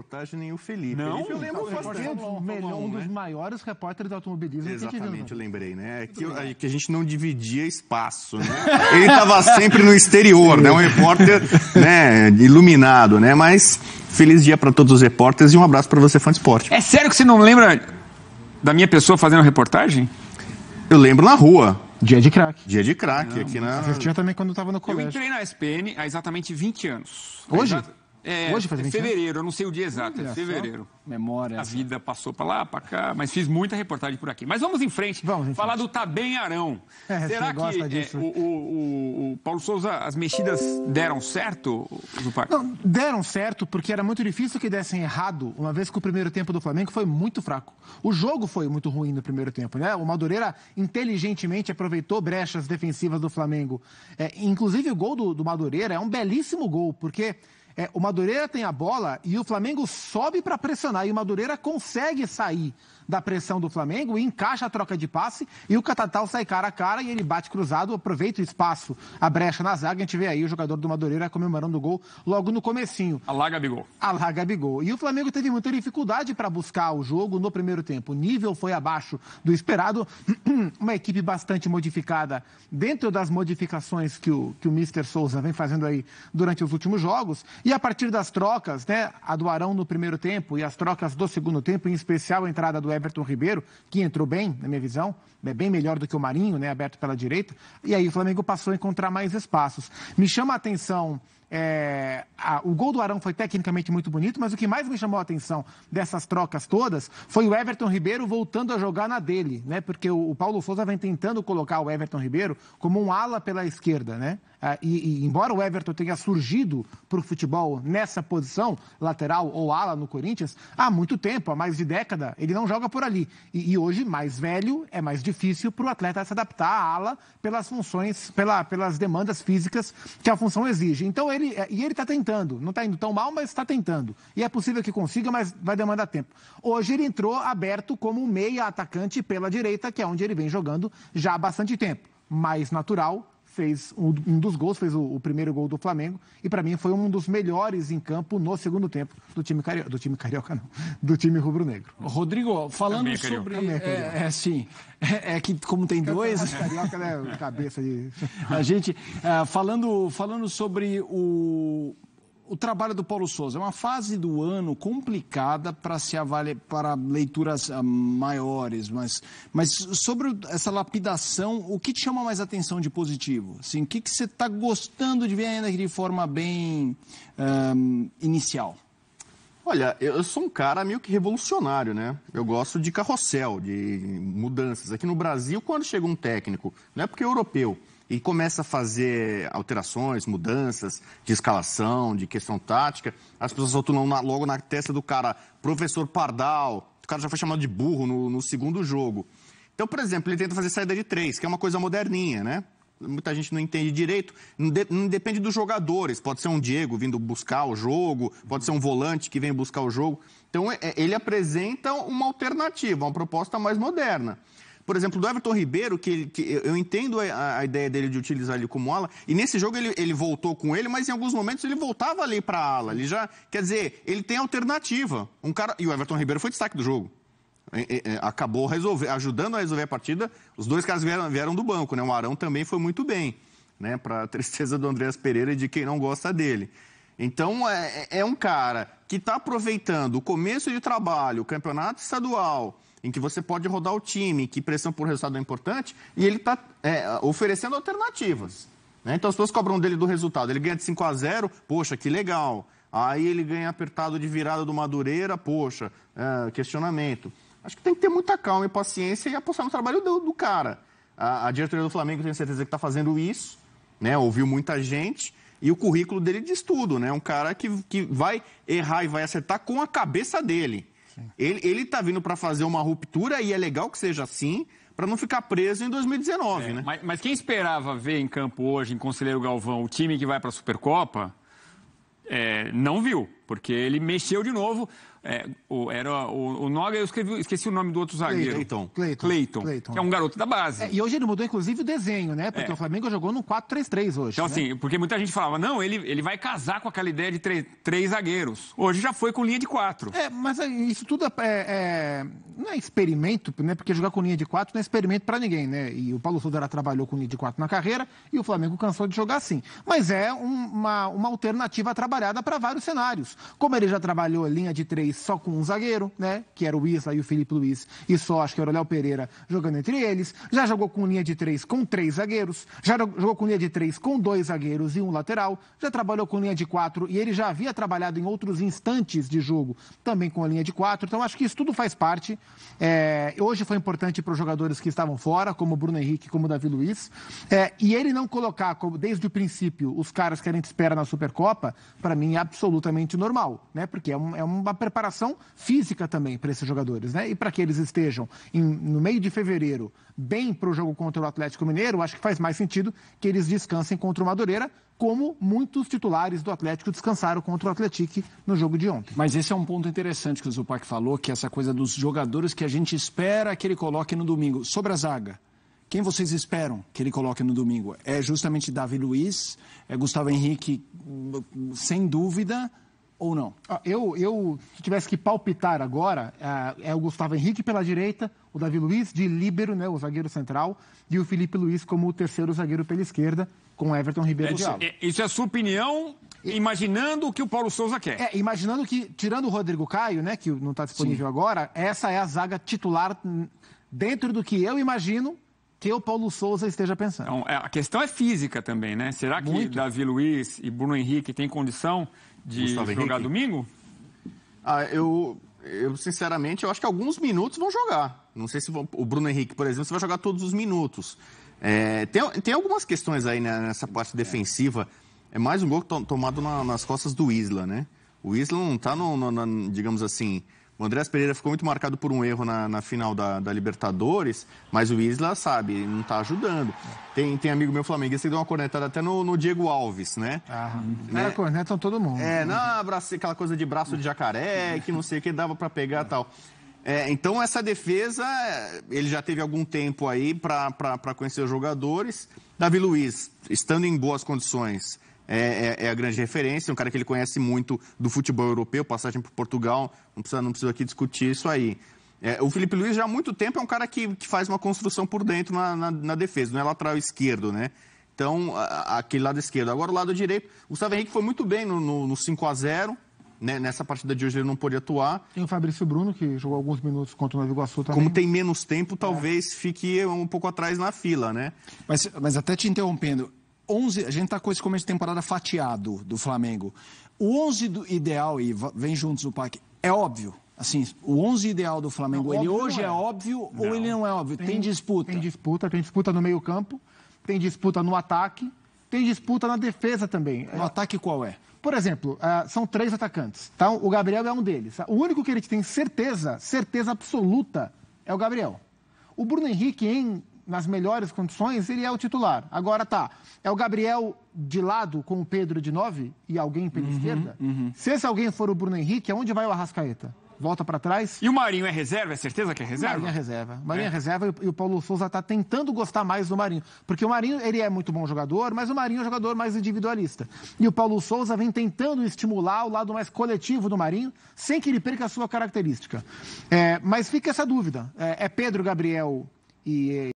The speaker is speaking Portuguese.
reportagem o Felipe. Não, Felipe, eu lembro não, faz tempo. melhor, um dos né? maiores repórteres do automobilismo Exatamente, né? eu lembrei, né? É que, é que, a gente não dividia espaço, né? Ele estava sempre no exterior, né? Um repórter né? iluminado, né? Mas feliz dia para todos os repórteres e um abraço para você, fã de esporte. É sério que você não lembra da minha pessoa fazendo reportagem? Eu lembro na rua. Dia de craque. Dia de craque, aqui na... Eu tinha também quando eu estava no colégio. Eu entrei na SPN há exatamente 20 anos. Hoje? Exato... É, Hoje faz 20 é Fevereiro, anos? eu não sei o dia exato, é Olha é fevereiro. Memória. A assim. vida passou para lá, para cá, mas fiz muita reportagem por aqui. Mas vamos em frente. Vamos em Falar frente. do Tabem tá Arão. É, Será que disso, é, o, o, o, Paulo Souza, as mexidas deram certo, Zupac? Não, deram certo porque era muito difícil que dessem errado, uma vez que o primeiro tempo do Flamengo foi muito fraco. O jogo foi muito ruim no primeiro tempo, né? O Madureira inteligentemente aproveitou brechas defensivas do Flamengo. É, inclusive, o gol do, do Madureira é um belíssimo gol, porque é, o Madureira tem a bola e o Flamengo sobe para pressionar e o Madureira consegue sair da pressão do Flamengo, encaixa a troca de passe e o Catatal sai cara a cara e ele bate cruzado, aproveita o espaço, a brecha na zaga. A gente vê aí o jogador do Madureira comemorando o gol logo no comecinho. Alaga Bigol. Alaga Bigol. E o Flamengo teve muita dificuldade para buscar o jogo no primeiro tempo. O nível foi abaixo do esperado. Uma equipe bastante modificada dentro das modificações que o, que o Mr. Souza vem fazendo aí durante os últimos jogos. E a partir das trocas, né? A do Arão no primeiro tempo e as trocas do segundo tempo, em especial a entrada do Everton Ribeiro, que entrou bem, na minha visão, é bem melhor do que o Marinho, né, aberto pela direita. E aí o Flamengo passou a encontrar mais espaços. Me chama a atenção é, a, o gol do Arão foi tecnicamente muito bonito, mas o que mais me chamou a atenção dessas trocas todas foi o Everton Ribeiro voltando a jogar na dele, né? Porque o, o Paulo Souza vem tentando colocar o Everton Ribeiro como um ala pela esquerda, né? Ah, e, e, embora o Everton tenha surgido para o futebol nessa posição, lateral ou ala no Corinthians, há muito tempo, há mais de década, ele não joga por ali. E, e hoje, mais velho, é mais difícil para o atleta se adaptar à ala pelas funções, pela, pelas demandas físicas que a função exige. Então ele ele, é, e ele está tentando. Não está indo tão mal, mas está tentando. E é possível que consiga, mas vai demandar tempo. Hoje ele entrou aberto como meia atacante pela direita, que é onde ele vem jogando já há bastante tempo. Mais natural, fez um dos gols, fez o, o primeiro gol do Flamengo e para mim foi um dos melhores em campo no segundo tempo do time carioca, do time carioca não, do time rubro-negro. Rodrigo, falando é sobre é, é, é sim, é, é, que como tem dois, né? carioca né, cabeça de a gente uh, falando falando sobre o o trabalho do Paulo Souza. É uma fase do ano complicada para se avaliar para leituras ah, maiores, mas, mas sobre essa lapidação, o que te chama mais atenção de positivo? Assim, o que, que você está gostando de ver ainda de forma bem um, ah, inicial? Olha, eu sou um cara meio que revolucionário, né? Eu gosto de carrossel, de mudanças. Aqui no Brasil, quando chega um técnico, não é porque é europeu, e começa a fazer alterações, mudanças de escalação, de questão tática, as pessoas soltam logo na testa do cara, professor Pardal, o cara já foi chamado de burro no, no segundo jogo. Então, por exemplo, ele tenta fazer saída de três, que é uma coisa moderninha, né? muita gente não entende direito. Não depende dos jogadores. Pode ser um Diego vindo buscar o jogo, pode ser um volante que vem buscar o jogo. Então, é, é, ele apresenta uma alternativa, uma proposta mais moderna. Por exemplo, do Everton Ribeiro, que, ele, que eu entendo a, a, ideia dele de utilizar ele como ala, e nesse jogo ele, ele voltou com ele, mas em alguns momentos ele voltava ali para ala. Ele já, quer dizer, ele tem alternativa. Um cara, e o Everton Ribeiro foi destaque do jogo. É, é, é, acabou resolver, ajudando a resolver a partida. Os dois caras vieram, vieram do banco, né? O Arão também foi muito bem, né? Para tristeza do Andreas Pereira e de quem não gosta dele. Então, é, é um cara que está aproveitando o começo de trabalho, o campeonato estadual, em que você pode rodar o time, que pressão por resultado é importante, e ele está é, oferecendo alternativas. Né? Então, as pessoas cobram dele do resultado. Ele ganha de 5 a 0 poxa, que legal. Aí ele ganha apertado de virada do Madureira, poxa, é, questionamento acho que tem que ter muita calma e paciência e apostar no trabalho do, do cara. A, a, diretoria do Flamengo, tenho certeza que está fazendo isso, né? Ouviu muita gente e o currículo dele diz tudo, né? Um cara que, que vai errar e vai acertar com a cabeça dele. Ele, ele tá vindo para fazer uma ruptura e é legal que seja assim, para não ficar preso em 2019, é, né? Mas, mas, quem esperava ver em campo hoje, em Conselheiro Galvão, o time que vai para a Supercopa, é, não viu porque ele mexeu de novo. É, o, era o, o Noga, eu escrevi, esqueci o nome do outro zagueiro. Cleiton. Cleiton. Cleiton, Cleiton. Que é um garoto da base. É, e hoje ele mudou, inclusive, o desenho, né? Porque é. o Flamengo jogou no 4-3-3 hoje. Então, né? assim, porque muita gente falava, não, ele, ele vai casar com aquela ideia de três, três zagueiros. Hoje já foi com linha de quatro. É, mas isso tudo é, é, é, não é experimento, né? Porque jogar com linha de quatro não é experimento para ninguém, né? E o Paulo Sodera trabalhou com linha de quatro na carreira e o Flamengo cansou de jogar assim. Mas é uma, uma alternativa trabalhada para vários cenários. Como ele já trabalhou a linha de três só com um zagueiro, né? Que era o Isla e o Felipe Luiz, e só acho que era o Léo Pereira jogando entre eles. Já jogou com linha de três com três zagueiros. Já jogou com linha de três com dois zagueiros e um lateral. Já trabalhou com linha de quatro e ele já havia trabalhado em outros instantes de jogo também com a linha de quatro. Então acho que isso tudo faz parte. É, hoje foi importante para os jogadores que estavam fora, como o Bruno Henrique, como o Davi Luiz. É, e ele não colocar, como desde o princípio, os caras que a gente espera na Supercopa, para mim é absolutamente normal normal, né? Porque é, um, é uma preparação física também para esses jogadores, né? E para que eles estejam em, no meio de fevereiro bem para o jogo contra o Atlético Mineiro, acho que faz mais sentido que eles descansem contra o Madureira, como muitos titulares do Atlético descansaram contra o Atlético no jogo de ontem. Mas esse é um ponto interessante que o Zupac falou, que é essa coisa dos jogadores que a gente espera que ele coloque no domingo. Sobre a zaga, quem vocês esperam que ele coloque no domingo? É justamente Davi Luiz, é Gustavo Henrique, hum, sem dúvida, ou não? Eu, eu se tivesse que palpitar agora, é, é o Gustavo Henrique pela direita, o Davi Luiz de líbero, né, o zagueiro central, e o Felipe Luiz como o terceiro zagueiro pela esquerda, com Everton Ribeiro isso, é, isso é a sua opinião, imaginando o que o Paulo Souza quer. É, imaginando que, tirando o Rodrigo Caio, né, que não está disponível Sim. agora, essa é a zaga titular hum, dentro do que eu imagino que o Paulo Souza esteja pensando. Então, é, a questão é física também, né? Será que Muito. Davi Luiz e Bruno Henrique têm condição de Gustavo jogar Henrique? domingo? Ah, eu, eu, sinceramente, eu acho que alguns minutos vão jogar. Não sei se vão, o Bruno Henrique, por exemplo, se vai jogar todos os minutos. É, tem, tem algumas questões aí né, nessa parte defensiva. É mais um gol tomado na, nas costas do Isla, né? O Isla não está, digamos assim, o Andrés Pereira ficou muito marcado por um erro na, na final da, da, Libertadores, mas o Isla, sabe, não está ajudando. Tem, tem amigo meu flamenguista que deu uma cornetada até no, no Diego Alves, né? Ah, né? cornetam todo mundo. É, não, abraço, aquela coisa de braço de jacaré, que não sei o que dava para pegar e tal. É, então, essa defesa, ele já teve algum tempo aí para conhecer os jogadores. Davi Luiz, estando em boas condições, é, é, é, a grande referência, um cara que ele conhece muito do futebol europeu, passagem por Portugal, não precisa, não precisa aqui discutir isso aí. É, o Felipe Luiz já há muito tempo é um cara que, que faz uma construção por dentro na, na, na defesa, não é lateral esquerdo, né? Então, a, aquele lado esquerdo. Agora, o lado direito, o Gustavo Henrique foi muito bem no, no, no 5 a 0 né? Nessa partida de hoje ele não pôde atuar. Tem o Fabrício Bruno, que jogou alguns minutos contra o Nova Iguaçu também. Como tem menos tempo, é. talvez é. fique um pouco atrás na fila, né? Mas, mas até te interrompendo, 11, a gente está com esse começo de temporada fatiado do Flamengo. O 11 do ideal, e vem juntos no parque, é óbvio. Assim, o 11 ideal do Flamengo, não, ele hoje é. é. óbvio não. ou ele não é óbvio? Tem, tem disputa. Tem disputa, tem disputa no meio-campo, tem disputa no ataque, tem disputa na defesa também. O é. ataque qual é? Por exemplo, é, são três atacantes. Então, o Gabriel é um deles. O único que ele tem certeza, certeza absoluta, é o Gabriel. O Bruno Henrique, em nas melhores condições, ele é o titular. Agora tá, é o Gabriel de lado com o Pedro de nove e alguém pela uhum, esquerda? Uhum. Se esse alguém for o Bruno Henrique, aonde vai o Arrascaeta? Volta para trás. E o Marinho é reserva? É certeza que é reserva? Marinho é reserva. Marinho é, é reserva e o Paulo Souza está tentando gostar mais do Marinho. Porque o Marinho, ele é muito bom jogador, mas o Marinho é um jogador mais individualista. E o Paulo Souza vem tentando estimular o lado mais coletivo do Marinho, sem que ele perca a sua característica. É, mas fica essa dúvida. É, é Pedro Gabriel e